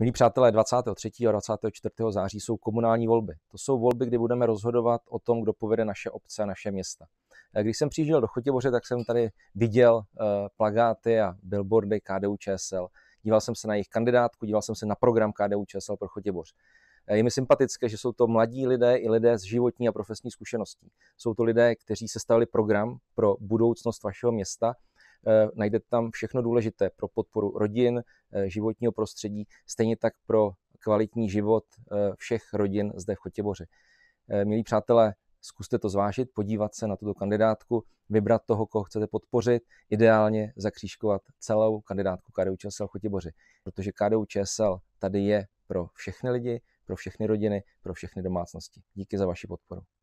Milí přátelé, 23. a 24. září jsou komunální volby. To jsou volby, kdy budeme rozhodovat o tom, kdo povede naše obce a naše města. Eh, když jsem přijížděl do Chotěboře, tak jsem tady viděl eh, plagáty a billboardy KDU ČSL. Díval jsem se na jejich kandidátku, díval jsem se na program KDU ČSL pro Chotěboř. Eh, je mi sympatické, že jsou to mladí lidé i lidé s životní a profesní zkušeností. Jsou to lidé, kteří sestavili program pro budoucnost vašeho města Eh, Najdete tam všechno důležité pro podporu rodin, eh, životního prostředí, stejně tak pro kvalitní život eh, všech rodin zde v Chotěboře. Milí přátelé, zkuste to zvážit, podívat se na tuto kandidátku, vybrat toho, koho chcete podpořit, ideálně zakřížkovat celou kandidátku KDU ČSL Chotiboři, protože KDU ČSL tady je pro všechny lidi, pro všechny rodiny, pro všechny domácnosti. Díky za vaši podporu.